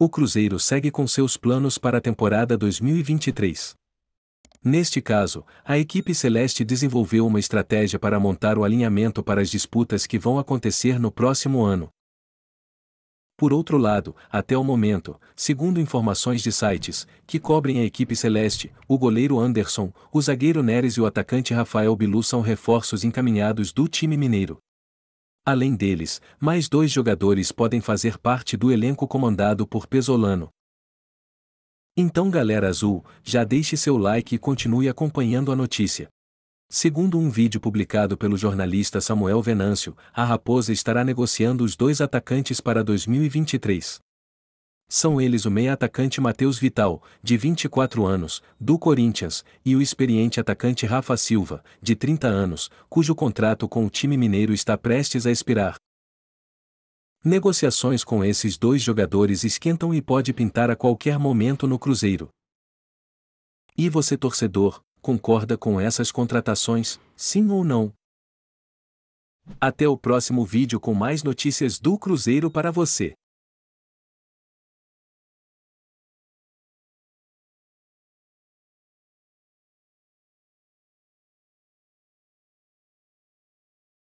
o Cruzeiro segue com seus planos para a temporada 2023. Neste caso, a equipe celeste desenvolveu uma estratégia para montar o alinhamento para as disputas que vão acontecer no próximo ano. Por outro lado, até o momento, segundo informações de sites que cobrem a equipe celeste, o goleiro Anderson, o zagueiro Neres e o atacante Rafael Bilu são reforços encaminhados do time mineiro. Além deles, mais dois jogadores podem fazer parte do elenco comandado por Pesolano. Então, galera azul, já deixe seu like e continue acompanhando a notícia. Segundo um vídeo publicado pelo jornalista Samuel Venâncio, a Raposa estará negociando os dois atacantes para 2023. São eles o meia-atacante Matheus Vital, de 24 anos, do Corinthians, e o experiente atacante Rafa Silva, de 30 anos, cujo contrato com o time mineiro está prestes a expirar. Negociações com esses dois jogadores esquentam e pode pintar a qualquer momento no Cruzeiro. E você, torcedor, concorda com essas contratações, sim ou não? Até o próximo vídeo com mais notícias do Cruzeiro para você.